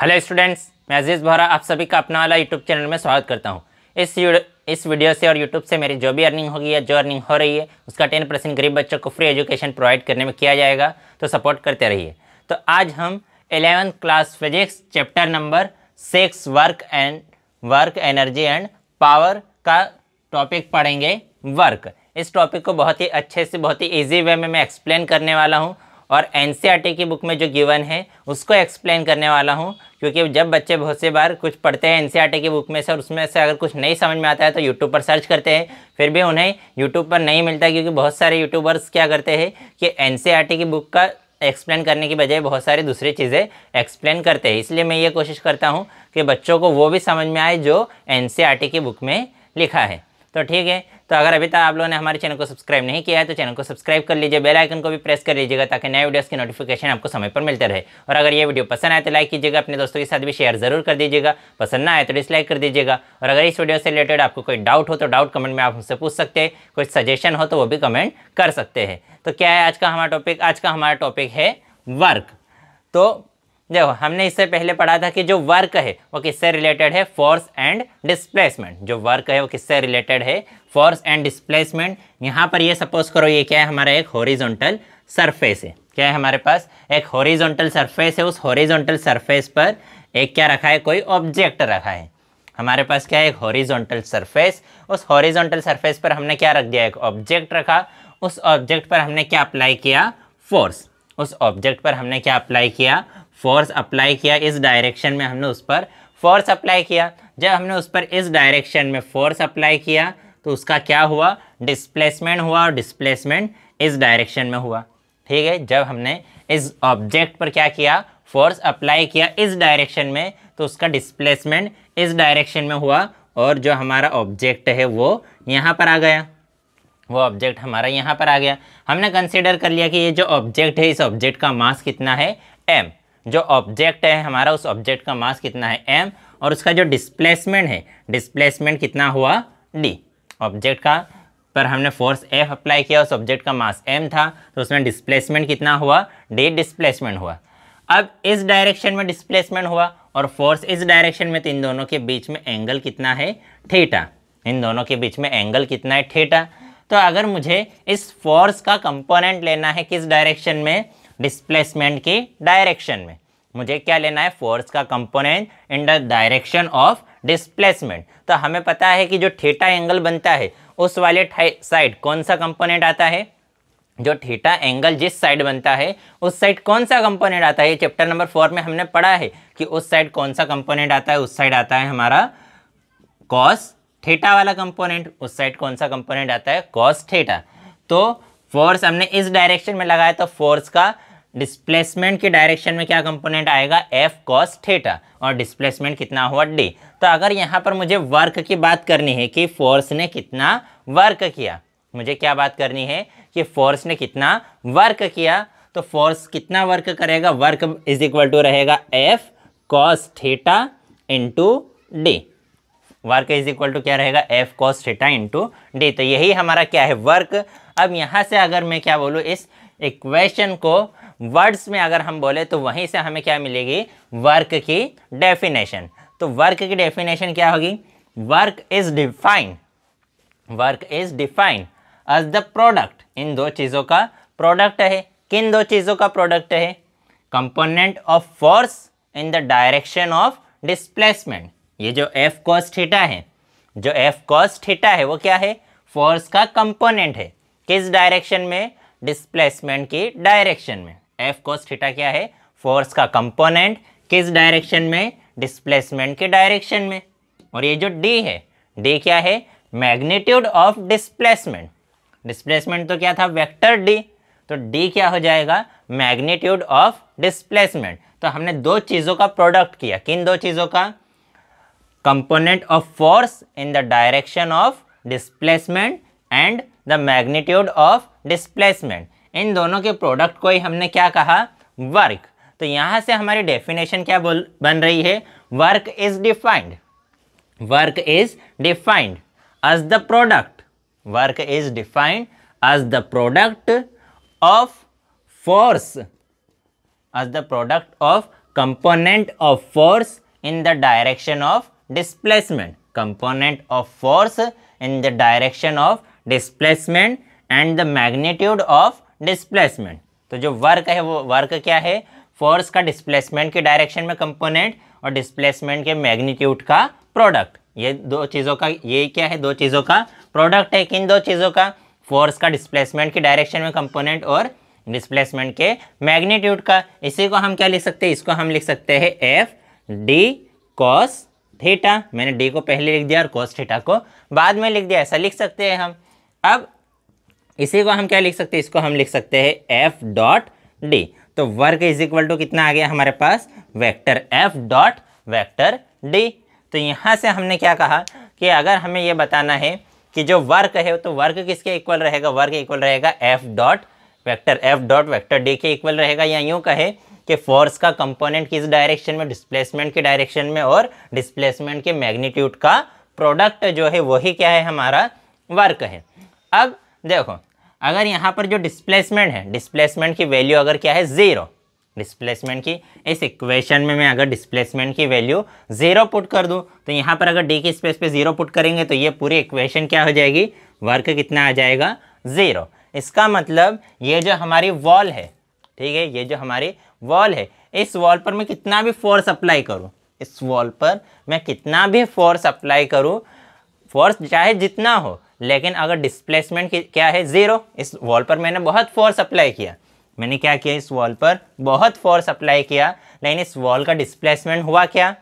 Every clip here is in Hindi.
हेलो स्टूडेंट्स मैं अजीज़ भोरा आप सभी का अपना वाला यूट्यूब चैनल में स्वागत करता हूँ इस इस वीडियो से और यूट्यूब से मेरी जो भी अर्निंग होगी या जो अर्निंग हो रही है उसका टेन परसेंट गरीब बच्चों को फ्री एजुकेशन प्रोवाइड करने में किया जाएगा तो सपोर्ट करते रहिए तो आज हम eleven class physics chapter number six work and work energy and power का टॉपिक पढ़ेंगे वर्क इस टॉपिक को बहुत ही अच्छे से बहुत ही ईजी वे में मैं एक्सप्लेन करने वाला हूँ और एन e की बुक में जो गिवन है उसको एक्सप्लेन करने वाला हूँ क्योंकि जब बच्चे बहुत से बार कुछ पढ़ते हैं एन e की बुक में से और उसमें से अगर कुछ नहीं समझ में आता है तो यूट्यूब पर सर्च करते हैं फिर भी उन्हें यूट्यूब पर नहीं मिलता क्योंकि बहुत सारे यूट्यूबर्स क्या करते हैं कि एन e की बुक का एक्सप्लेन करने की बजाय बहुत सारी दूसरी चीज़ें एक्सप्लेन करते हैं इसलिए मैं ये कोशिश करता हूँ कि बच्चों को वो भी समझ में आए जो एन की बुक में लिखा है तो ठीक है तो अगर अभी तक आप लोगों ने हमारे चैनल को सब्सक्राइब नहीं किया है तो चैनल को सब्सक्राइब कर लीजिए बेल आइकन को भी प्रेस कर लीजिएगा ताकि नए वीडियोस की नोटिफिकेशन आपको समय पर मिलता रहे और अगर ये वीडियो पसंद आए तो लाइक कीजिएगा अपने दोस्तों के साथ भी शेयर जरूर कर दीजिएगा पसंद ना आए तो डिसलाइक कर दीजिएगा और अगर इस वीडियो से रिलेटेड आपको कोई डाउट हो तो डाउट कमेंट में आप हमसे पूछ सकते हैं कोई सजेशन हो तो वो भी कमेंट कर सकते हैं तो क्या है आज का हमारा टॉपिक आज का हमारा टॉपिक है वर्क तो देखो हमने इससे पहले पढ़ा था कि जो वर्क है वो किससे रिलेटेड है फोर्स एंड डिस्प्लेसमेंट जो वर्क है वो किससे रिलेटेड है फोर्स एंड डिस्प्लेसमेंट यहाँ पर ये सपोज करो ये क्या है हमारा एक हॉरिजॉन्टल सरफेस है क्या है हमारे पास एक हॉरिजॉन्टल सरफेस है उस हॉरिजॉन्टल सरफेस पर एक क्या रखा है कोई ऑब्जेक्ट रखा है हमारे पास क्या है एक हॉरिजॉन्टल सरफेस उस हॉरिजॉन्टल सरफेस पर हमने क्या रख दिया एक ऑब्जेक्ट रखा उस ऑब्जेक्ट पर हमने क्या अप्लाई किया फोर्स उस ऑब्जेक्ट पर हमने क्या अप्लाई किया फोर्स अप्लाई किया इस डायरेक्शन में हमने उस पर फोर्स अप्लाई किया जब हमने उस पर इस डायरेक्शन में फोर्स अप्लाई किया तो उसका क्या हुआ डिस्प्लेसमेंट हुआ और डिस्प्लेसमेंट इस डायरेक्शन में हुआ ठीक है जब हमने इस ऑब्जेक्ट पर क्या किया फोर्स अप्लाई किया इस डायरेक्शन में तो उसका डिस्प्लेसमेंट इस डायरेक्शन में हुआ और जो हमारा ऑब्जेक्ट है वो यहाँ पर आ गया वो ऑब्जेक्ट हमारा यहाँ पर आ गया हमने कंसिडर कर लिया कि ये जो ऑब्जेक्ट है इस ऑब्जेक्ट का मास कितना है एम जो ऑब्जेक्ट है हमारा उस ऑब्जेक्ट का मास कितना है एम और उसका जो डिस्प्लेसमेंट है डिस्प्लेसमेंट कितना हुआ डी ऑब्जेक्ट का पर हमने फोर्स एफ अप्लाई किया उस ऑब्जेक्ट का मास एम था तो उसमें डिस्प्लेसमेंट कितना हुआ डी डिस्प्लेसमेंट हुआ अब इस डायरेक्शन में डिस्प्लेसमेंट हुआ और फोर्स इस डायरेक्शन में तो इन दोनों के बीच में एंगल कितना है थीटा इन दोनों के बीच में एंगल कितना है थीटा तो अगर मुझे इस फोर्स का कंपोनेंट लेना है किस डायरेक्शन में डिस्प्लेसमेंट की डायरेक्शन में मुझे क्या लेना है फोर्स का component in the direction of displacement तो हमें पता है कि जो थीटा एंगल बनता है उस वाले साइड कौन सा कंपोनेंट आता है जो थीटा एंगल जिस साइड बनता है उस साइड कौन सा कंपोनेंट आता है ये चैप्टर नंबर फोर में हमने पढ़ा है कि उस साइड कौन सा कंपोनेंट आता है उस साइड आता है हमारा कॉस थीटा वाला कंपोनेंट उस साइड कौन सा कंपोनेंट आता है कॉस थीटा तो फोर्स हमने इस डायरेक्शन में लगाया तो फोर्स का डिस्प्लेसमेंट के डायरेक्शन में क्या कंपोनेंट आएगा एफ कॉस थेटा और डिस्प्लेसमेंट कितना हुआ डी तो अगर यहाँ पर मुझे वर्क की बात करनी है कि फोर्स ने कितना वर्क किया मुझे क्या बात करनी है कि फोर्स ने कितना वर्क किया तो फोर्स कितना वर्क करेगा वर्क इज इक्वल टू रहेगा F cos theta into D work is equal to क्या रहेगा F cos theta into D तो यही हमारा क्या है वर्क अब यहाँ से अगर मैं क्या बोलूँ इस इक्वेशन को वर्ड्स में अगर हम बोले तो वहीं से हमें क्या मिलेगी वर्क की डेफिनेशन तो वर्क की डेफिनेशन क्या होगी work is defined work is defined as the product इन दो चीज़ों का प्रोडक्ट है किन दो चीज़ों का प्रोडक्ट है component of force in the direction of displacement ये जो एफ कॉस थीटा है जो एफ कॉस थीटा है वो क्या है फोर्स का कंपोनेंट है किस डायरेक्शन में डिस्प्लेसमेंट की डायरेक्शन में एफ कोस थीटा क्या है फोर्स का कंपोनेंट किस डायरेक्शन में डिस्प्लेसमेंट के डायरेक्शन में और ये जो डी है डी क्या है मैग्नीट्यूड ऑफ डिस्प्लेसमेंट डिस्प्लेसमेंट तो क्या था वेक्टर डी तो डी क्या हो जाएगा मैग्नीट्यूड ऑफ डिस्प्लेसमेंट तो हमने दो चीज़ों का प्रोडक्ट किया किन दो चीज़ों का component of force in the direction of displacement and the magnitude of displacement इन दोनों के प्रोडक्ट को ही हमने क्या कहा वर्क तो यहां से हमारी डेफिनेशन क्या बोल बन रही है work is defined work is defined as the product work is defined as the product of force as the product of component of force in the direction of displacement component of force in the direction of displacement and the magnitude of displacement तो जो वर्क है वो वर्क क्या है फोर्स का डिस्प्लेसमेंट के डायरेक्शन में कंपोनेंट और डिस्प्लेसमेंट के मैग्नीट्यूड का प्रोडक्ट ये दो चीज़ों का ये क्या है दो चीज़ों का प्रोडक्ट है किन दो चीज़ों का फोर्स का डिस्प्लेसमेंट के डायरेक्शन में कंपोनेंट और डिस्प्लेसमेंट के मैग्नीट्यूड का इसी को हम क्या लिख सकते हैं इसको हम लिख सकते हैं एफ डी कॉस थीटा मैंने डी को पहले लिख दिया और कॉस थीटा को बाद में लिख दिया ऐसा लिख सकते हैं हम अब इसी को हम क्या लिख सकते हैं इसको हम लिख सकते हैं एफ डॉट डी तो वर्क इज इक्वल टू कितना आ गया हमारे पास vector F dot vector D तो यहाँ से हमने क्या कहा कि अगर हमें ये बताना है कि जो वर्क है तो वर्क किसके इक्वल रहेगा वर्क इक्वल रहेगा F dot vector F dot vector D के इक्वल रहेगा या यूँ कहे कि फोर्स का कंपोनेंट किस डायरेक्शन में डिस्प्लेसमेंट के डायरेक्शन में और डिस्प्लेसमेंट के मैग्नीट्यूड का प्रोडक्ट जो है वही क्या है हमारा वर्क है अब देखो अगर यहाँ पर जो डिस्प्लेसमेंट है डिस्प्लेसमेंट की वैल्यू अगर क्या है ज़ीरो डिस्प्लेसमेंट की इस इक्वेशन में मैं अगर डिस्प्लेसमेंट की वैल्यू ज़ीरो पुट कर दूँ तो यहाँ पर अगर डी की स्पेस पे ज़ीरो पुट करेंगे तो ये पूरी इक्वेशन क्या हो जाएगी वर्क कितना आ जाएगा ज़ीरो इसका मतलब ये जो हमारी वॉल है ठीक है ये जो हमारी वॉल है इस वॉल पर मैं कितना भी फोर्स अप्लाई करूँ इस वॉल पर मैं कितना भी फोर्स अप्लाई करूँ फोर्स चाहे जितना हो लेकिन अगर डिस्प्लेसमेंट क्या है ज़ीरो इस वॉल पर मैंने बहुत फोर्स अप्लाई किया मैंने क्या किया इस वॉल पर बहुत फोर्स अप्लाई किया लेकिन इस वॉल का डिस्प्लेसमेंट हुआ क्या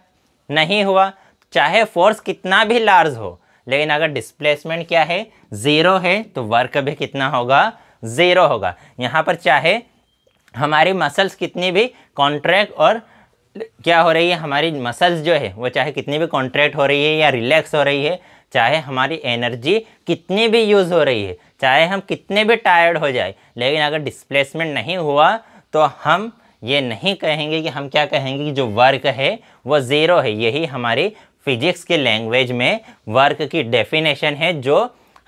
नहीं हुआ चाहे फोर्स कितना भी लार्ज हो लेकिन अगर डिस्प्लेसमेंट क्या है ज़ीरो है तो वर्क भी कितना होगा ज़ीरो होगा यहाँ पर चाहे हमारी मसल्स कितनी भी कॉन्ट्रैक्ट और क्या हो रही है हमारी मसल्स जो है वो चाहे कितनी भी कॉन्ट्रैक्ट हो रही है या रिलैक्स हो रही है चाहे हमारी एनर्जी कितनी भी यूज़ हो रही है चाहे हम कितने भी टायर्ड हो जाए लेकिन अगर डिस्प्लेसमेंट नहीं हुआ तो हम ये नहीं कहेंगे कि हम क्या कहेंगे कि जो वर्क है वो ज़ीरो है यही हमारी फिजिक्स की लैंग्वेज में वर्क की डेफिनेशन है जो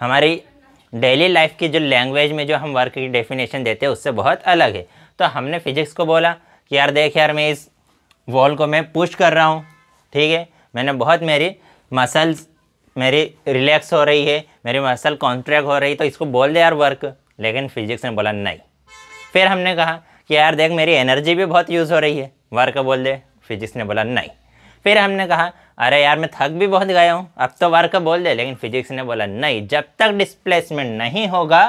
हमारी डेली लाइफ की जो लैंग्वेज में जो हम वर्क की डेफिनेशन देते हैं उससे बहुत अलग है तो हमने फिजिक्स को बोला कि यार देख यार मैं इस वॉल को मैं पुश कर रहा हूँ ठीक है मैंने बहुत मेरी मसल्स मेरी रिलैक्स हो रही है मेरी मसल कॉन्ट्रैक्ट हो रही है तो इसको बोल दे यार वर्क लेकिन फिजिक्स ने बोला नहीं फिर हमने कहा कि यार देख मेरी एनर्जी भी बहुत यूज़ हो रही है वर्क बोल दे फिजिक्स ने बोला नहीं फिर हमने कहा अरे यार मैं थक भी बहुत गया हूँ अब तो वर्क बोल दे लेकिन फिजिक्स ने बोला नहीं जब तक डिस्प्लेसमेंट नहीं होगा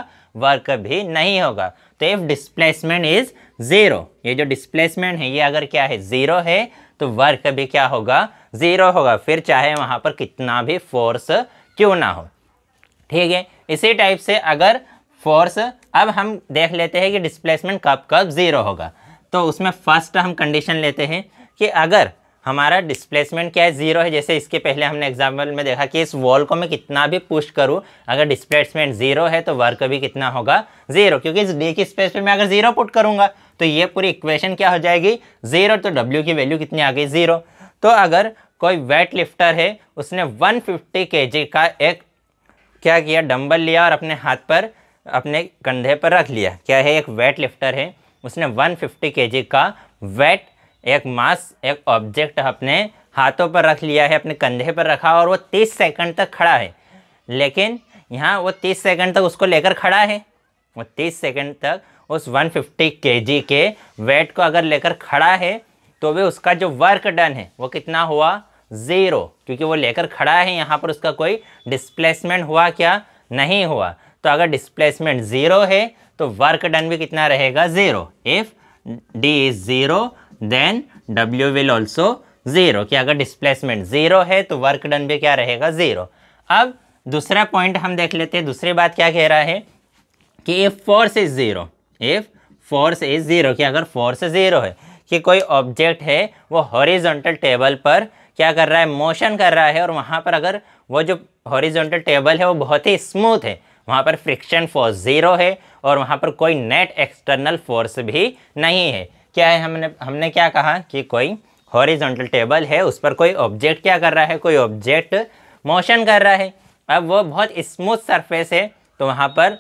वर्क भी नहीं होगा तो इफ़ डिस्प्लेसमेंट इज़ ज़ीरो ये जो डिस्प्लेसमेंट है ये अगर क्या है ज़ीरो है तो वर्क भी क्या होगा ज़ीरो होगा फिर चाहे वहाँ पर कितना भी फोर्स क्यों ना हो ठीक है इसी टाइप से अगर फोर्स अब हम देख लेते हैं कि डिस्प्लेसमेंट कब कब ज़ीरो होगा तो उसमें फर्स्ट हम कंडीशन लेते हैं कि अगर हमारा डिस्प्लेसमेंट क्या है ज़ीरो है जैसे इसके पहले हमने एग्जाम्पल में देखा कि इस वॉल को मैं कितना भी पुश करूं अगर डिस्प्लेसमेंट ज़ीरो है तो वर्क भी कितना होगा ज़ीरो क्योंकि इस डी की स्पेस पे मैं अगर ज़ीरो पुट करूंगा तो ये पूरी इक्वेशन क्या हो जाएगी ज़ीरो तो डब्ल्यू की वैल्यू कितनी आ गई ज़ीरो तो अगर कोई वेट लिफ्टर है उसने 150 फिफ्टी का एक क्या किया डंबल लिया और अपने हाथ पर अपने कंधे पर रख लिया क्या है एक वेट लिफ्टर है उसने 150 फिफ्टी का वेट एक मास एक ऑब्जेक्ट अपने हाथों पर रख लिया है अपने कंधे पर रखा और वो 30 सेकंड तक खड़ा है लेकिन यहाँ वो 30 सेकंड तक उसको लेकर खड़ा है वो 30 सेकंड तक उस 150 फिफ्टी के वेट को अगर लेकर खड़ा है तो वे उसका जो वर्क डन है वो कितना हुआ ज़ीरो क्योंकि वो लेकर खड़ा है यहाँ पर उसका कोई डिस्प्लेसमेंट हुआ क्या नहीं हुआ तो अगर डिस्प्लेसमेंट ज़ीरो है तो वर्क डन भी कितना रहेगा zero if D is zero then W will also zero कि अगर डिस्प्लेसमेंट ज़ीरो है तो वर्क डन भी क्या रहेगा ज़ीरो अब दूसरा पॉइंट हम देख लेते हैं दूसरी बात क्या कह रहा है कि if force is zero if force is zero कि अगर फोर्स ज़ीरो है कि कोई ऑब्जेक्ट है वो हॉरिजॉन्टल टेबल पर क्या कर रहा है मोशन कर रहा है और वहाँ पर अगर वो जो हॉरिजॉन्टल टेबल है वो बहुत ही स्मूथ है वहाँ पर फ्रिक्शन फोर्स ज़ीरो है और वहाँ पर कोई नेट एक्सटर्नल फोर्स भी नहीं है क्या है हमने हमने क्या कहा कि कोई हॉरिजॉन्टल टेबल है उस पर कोई ऑब्जेक्ट क्या कर रहा है कोई ऑब्जेक्ट मोशन कर रहा है अब वो बहुत स्मूथ सरफेस है तो वहाँ पर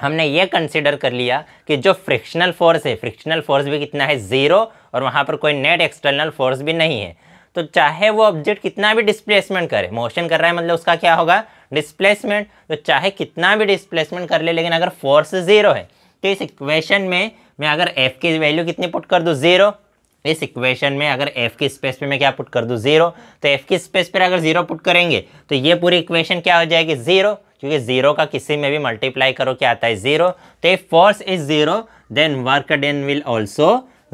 हमने ये कंसिडर कर लिया कि जो फ्रिक्शनल फोर्स है फ्रिक्शनल फोर्स भी कितना है ज़ीरो और वहाँ पर कोई नेट एक्सटर्नल फोर्स भी नहीं है तो चाहे वो ऑब्जेक्ट कितना भी डिस्प्लेसमेंट करे मोशन कर रहा है मतलब उसका क्या होगा डिस्प्लेसमेंट तो चाहे कितना भी डिस्प्लेसमेंट कर ले लेकिन अगर फोर्स ज़ीरो है तो इस इक्वेशन में मैं अगर एफ़ की वैल्यू कितनी पुट कर दूँ ज़ीरो इस इक्वेशन में अगर एफ़ की स्पेस पर मैं क्या पुट कर दूँ ज़ीरो तो एफ़ की स्पेस पर अगर ज़ीरो पुट करेंगे तो ये पूरी इक्वेशन क्या हो जाएगी ज़ीरो क्योंकि ज़ीरो का किसी में भी मल्टीप्लाई करो क्या आता है ज़ीरो तो if force is zero then work done will also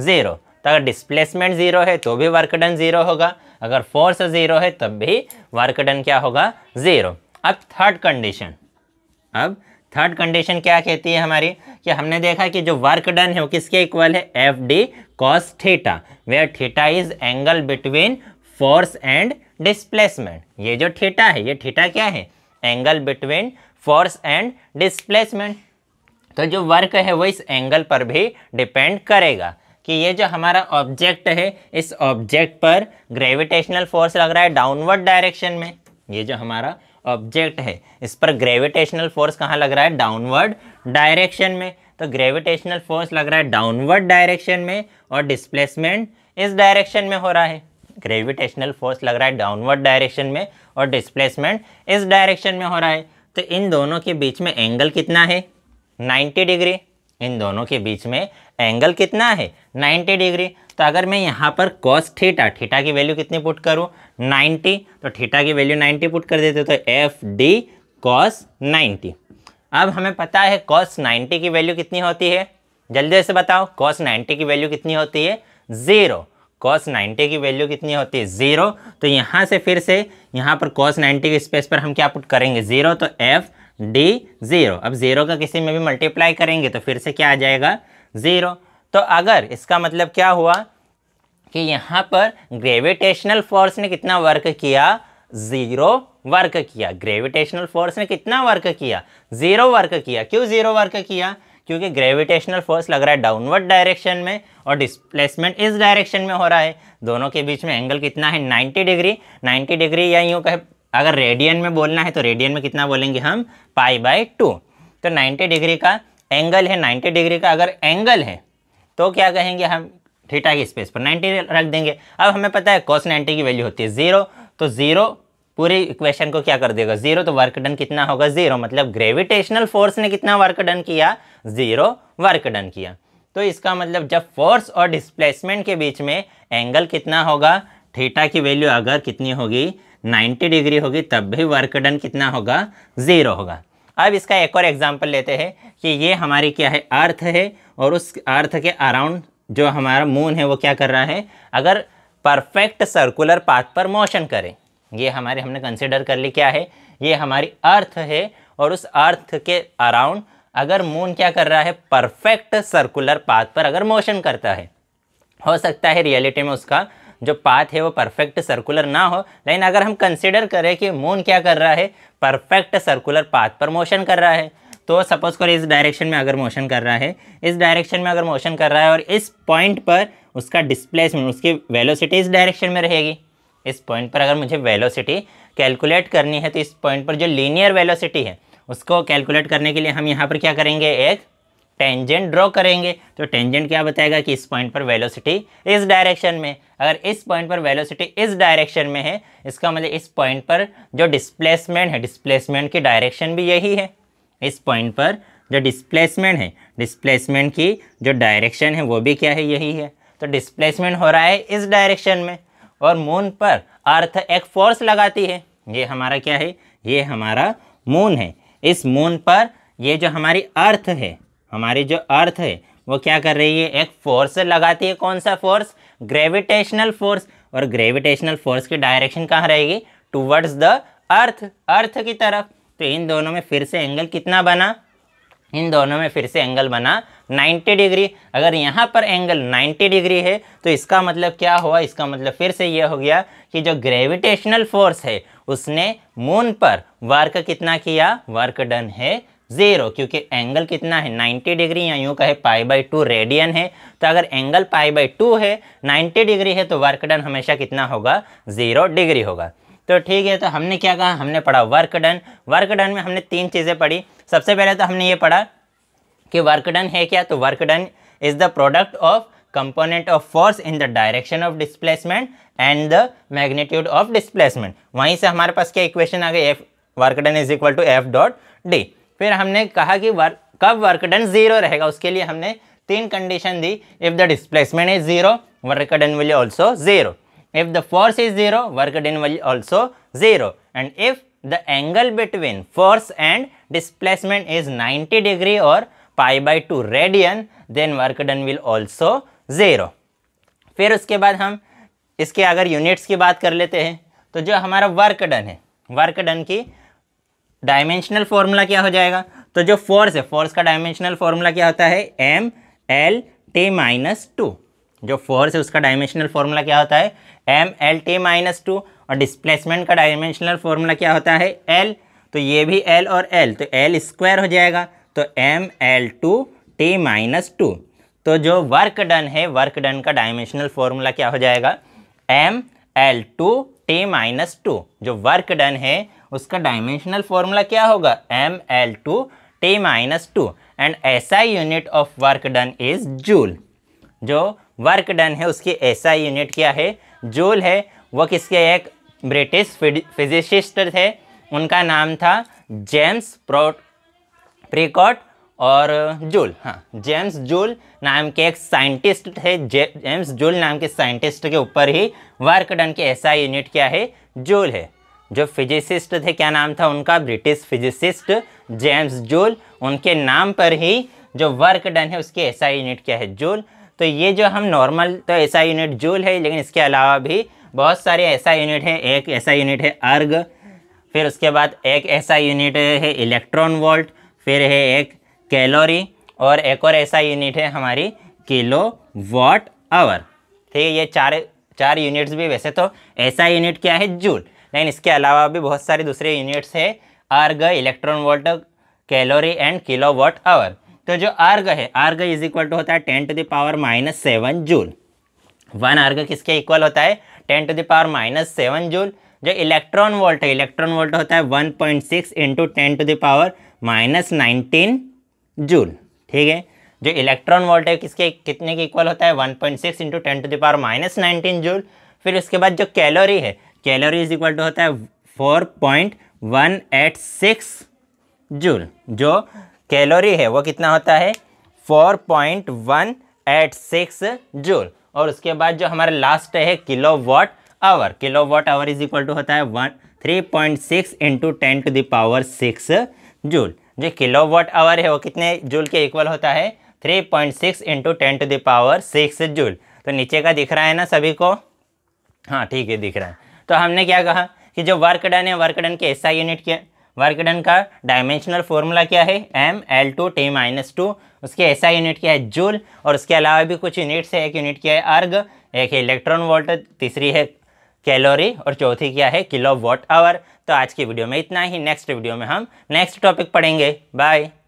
zero तो अगर डिस्प्लेसमेंट ज़ीरो है तो भी वर्क डन ज़ीरो होगा अगर फोर्स ज़ीरो है तब भी वर्क डन क्या होगा ज़ीरो अब थर्ड कंडीशन अब थर्ड कंडीशन क्या कहती है हमारी कि हमने देखा कि जो वर्क डन है वो किसके इक्वल है F D cos theta where theta is angle between force and displacement ये जो थीटा है ये थीटा क्या है angle between force and displacement तो जो वर्क है वो इस एंगल पर भी डिपेंड करेगा कि ये जो हमारा ऑब्जेक्ट है इस ऑब्जेक्ट पर ग्रेविटेशनल फोर्स लग रहा है डाउनवर्ड डायरेक्शन में ये जो हमारा ऑब्जेक्ट है इस पर ग्रेविटेशनल फोर्स कहाँ लग रहा है डाउनवर्ड डायरेक्शन में तो ग्रेविटेशनल फोर्स लग रहा है डाउनवर्ड डायरेक्शन में और डिस्प्लेसमेंट इस डायरेक्शन में हो रहा है ग्रेविटेशनल फोर्स लग रहा है डाउनवर्ड डायरेक्शन में और डिस्प्लेसमेंट इस डायरेक्शन में हो रहा है तो इन दोनों के बीच में एंगल कितना है 90 डिग्री इन दोनों के बीच में एंगल कितना है 90 डिग्री तो अगर मैं यहाँ पर कॉस थीटा थीटा की वैल्यू कितनी पुट करूँ 90 तो थीटा की वैल्यू 90 पुट कर देते तो एफ डी कॉस नाइन्टी अब हमें पता है कॉस 90 की वैल्यू कितनी होती है जल्दी से बताओ कॉस 90 की वैल्यू कितनी होती है ज़ीरो कॉस 90 की वैल्यू कितनी होती है ज़ीरो तो यहाँ से फिर से यहाँ पर कॉस 90 के स्पेस पर हम क्या पुट करेंगे ज़ीरो तो एफ डी ज़ीरो अब ज़ीरो का किसी में भी मल्टीप्लाई करेंगे तो फिर से क्या आ जाएगा ज़ीरो तो अगर इसका मतलब क्या हुआ कि यहाँ पर ग्रेविटेशनल फोर्स ने कितना वर्क किया ज़ीरो वर्क किया ग्रेविटेशनल फोर्स ने कितना वर्क किया ज़ीरो वर्क किया क्यों ज़ीरो वर्क किया क्योंकि ग्रेविटेशनल फोर्स लग रहा है डाउनवर्ड डायरेक्शन में और डिस्प्लेसमेंट इस डायरेक्शन में हो रहा है दोनों के बीच में एंगल कितना है 90 डिग्री 90 डिग्री या यूँ कहे अगर रेडियन में बोलना है तो रेडियन में कितना बोलेंगे हम पाई बाई टू तो 90 डिग्री का एंगल है 90 डिग्री का अगर एंगल है तो क्या कहेंगे हम थीटा की स्पेस पर नाइन्टी रख देंगे अब हमें पता है कॉस नाइन्टी की वैल्यू होती है ज़ीरो तो ज़ीरो पूरे इक्वेशन को क्या कर देगा जीरो तो वर्क डन कितना होगा जीरो मतलब ग्रेविटेशनल फोर्स ने कितना वर्क डन किया जीरो वर्क डन किया तो इसका मतलब जब फोर्स और डिस्प्लेसमेंट के बीच में एंगल कितना होगा थीटा की वैल्यू अगर कितनी होगी 90 डिग्री होगी तब भी वर्क डन कितना होगा ज़ीरो होगा अब इसका एक और एग्जांपल लेते हैं कि ये हमारी क्या है अर्थ है और उस अर्थ के अराउंड जो हमारा मून है वो क्या कर रहा है अगर परफेक्ट सर्कुलर पाथ पर मोशन करें ये हमारे हमने कंसिडर कर ली क्या है ये हमारी अर्थ है और उस अर्थ के अराउंड अगर मून क्या कर रहा है परफेक्ट सर्कुलर पाथ पर अगर मोशन करता है हो सकता है रियलिटी में उसका जो पाथ है वो परफेक्ट सर्कुलर ना हो लेकिन अगर हम कंसिडर करें कि मून क्या कर रहा है परफेक्ट सर्कुलर पाथ पर मोशन कर रहा है तो सपोज करो इस डायरेक्शन में अगर मोशन कर रहा है इस डायरेक्शन में अगर मोशन कर रहा है और इस पॉइंट पर उसका डिस्प्लेसमेंट उसकी वेलोसिटी इस डायरेक्शन में रहेगी इस पॉइंट पर अगर मुझे वेलोसिटी कैलकुलेट करनी है तो इस पॉइंट पर जो लीनियर वेलोसिटी है उसको कैलकुलेट करने के लिए हम यहाँ पर क्या करेंगे एक टेंजेंट ड्रॉ करेंगे तो टेंजेंट क्या बताएगा कि इस पॉइंट पर वेलोसिटी इस डायरेक्शन में अगर इस पॉइंट पर वेलोसिटी इस डायरेक्शन में है इसका मतलब इस पॉइंट पर जो डिस्प्लेसमेंट है डिस्प्लेसमेंट की डायरेक्शन भी यही है इस पॉइंट पर जो डिस्प्लेसमेंट है डिस्प्लेसमेंट की जो डायरेक्शन है वो भी क्या है यही है तो डिस्प्लेसमेंट हो रहा है इस डायरेक्शन में और मून पर अर्थ एक फोर्स लगाती है ये हमारा क्या है ये हमारा मून है इस मून पर ये जो हमारी अर्थ है हमारी जो अर्थ है वो क्या कर रही है एक फोर्स लगाती है कौन सा फोर्स ग्रेविटेशनल फोर्स और ग्रेविटेशनल फोर्स की डायरेक्शन कहाँ रहेगी टूवर्ड्स द अर्थ अर्थ की तरफ तो इन दोनों में फिर से एंगल कितना बना इन दोनों में फिर से एंगल बना 90 डिग्री अगर यहाँ पर एंगल 90 डिग्री है तो इसका मतलब क्या हुआ इसका मतलब फिर से ये हो गया कि जो ग्रेविटेशनल फोर्स है उसने मून पर वर्क कितना किया वर्क डन है ज़ीरो क्योंकि एंगल कितना है 90 डिग्री या यूँ कहे पाई बाई टू रेडियन है तो अगर एंगल पाई बाई टू है 90 डिग्री है तो वर्क डन हमेशा कितना होगा ज़ीरो डिग्री होगा तो ठीक है तो हमने क्या कहा हमने पढ़ा वर्क डन वर्क डन में हमने तीन चीज़ें पढ़ी सबसे पहले तो हमने ये पढ़ा कि वर्क डन है क्या तो work done is the product of component of force in the direction of displacement and the magnitude of displacement वहीं से हमारे पास क्या इक्वेशन आ गई F work done is equal to F dot D फिर हमने कहा कि वर्क कब वर्क डन जीरो रहेगा उसके लिए हमने तीन कंडीशन दी if the displacement is zero work done will also zero If the force is zero work done will also zero And if the angle between force and displacement is 90 degree or pi by 2 radian, then work done will also zero फिर उसके बाद हम इसके अगर यूनिट्स की बात कर लेते हैं तो जो हमारा वर्क डन है वर्क डन की डायमेंशनल फॉर्मूला क्या हो जाएगा तो जो फोर्स है फोर्स का डायमेंशनल फॉर्मूला क्या होता है M L T minus two जो फोर्स है उसका डायमेंशनल फॉर्मूला क्या होता है M L T minus two और डिस्प्लेसमेंट का डायमेंशनल फॉर्मूला क्या होता है एल तो ये भी एल और एल तो एल स्क्वायर हो जाएगा तो M L two T minus two तो जो वर्क डन है वर्क डन का डायमेंशनल फॉर्मूला क्या हो जाएगा M L two T minus two जो वर्क डन है उसका डायमेंशनल फॉर्मूला क्या होगा M L two T minus two and SI unit of work done is joule जो वर्क डन है उसकी ऐसा यूनिट क्या है जूल है वह किसके एक ब्रिटिश फिजिसिस्ट थे उनका नाम था जेम्स प्रोट प्रिकॉट और जूल हाँ जेम्स जूल नाम के एक साइंटिस्ट थे जे, जेम्स जूल नाम के साइंटिस्ट के ऊपर ही वर्क डन के ऐसा यूनिट क्या है जूल है जो फिजिसिस्ट थे क्या नाम था उनका ब्रिटिश फिजिसिस्ट जेम्स जूल उनके नाम पर ही जो वर्क डन है उसकी ऐसा यूनिट क्या है जूल तो ये जो हम नॉर्मल तो ऐसा यूनिट जूल है लेकिन इसके अलावा भी बहुत सारे ऐसा यूनिट है एक ऐसा यूनिट है अर्ग फिर उसके बाद एक ऐसा यूनिट है इलेक्ट्रॉन वोल्ट फिर है एक कैलोरी और एक और ऐसा यूनिट है हमारी किलो वॉट आवर ठीक है ये चार चार यूनिट्स भी वैसे तो ऐसा यूनिट क्या है जूल लेकिन इसके अलावा भी बहुत सारे दूसरे यूनिट्स है erg electron volt calorie and kilowatt hour तो जो अर्ग है अर्ग इज इक्वल टू होता है ten to the power minus seven joule one erg किसके इक्वल होता है ten to the power minus seven joule जो इलेक्ट्रॉन वोल्ट है इलेक्ट्रॉन वोल्ट होता है one point six into ten to the power minus nineteen joule ठीक है जो इलेक्ट्रॉन वोल्ट है किसके कितने के इक्वल होता है one point six into ten to the power minus nineteen joule फिर उसके बाद जो कैलोरी है कैलोरी इज इक्वल टू होता है four point one eight six joule जो कैलोरी है वो कितना होता है four point one eight six joule और उसके बाद जो हमारा लास्ट है kilowatt hour kilowatt hour is equal to होता है one three point six into ten to the power six joule जो किलो वॉट आवर है वो कितने जूल के इक्वल होता है three point six into ten to the power six joule तो नीचे का दिख रहा है ना सभी को हाँ ठीक है दिख रहा है तो हमने क्या कहा कि जो वर्क डन है वर्क डन के ऐसा यूनिट के वर्क डन का डायमेंशनल फॉर्मूला क्या है M L two T minus two उसके ऐसा यूनिट क्या है जूल और उसके अलावा भी कुछ यूनिट्स है एक यूनिट क्या है अर्ग एक है इलेक्ट्रॉन वोल्ट तीसरी है कैलोरी और चौथी क्या है किलो वॉट आवर तो आज की वीडियो में इतना ही नेक्स्ट वीडियो में हम नेक्स्ट टॉपिक पढ़ेंगे बाय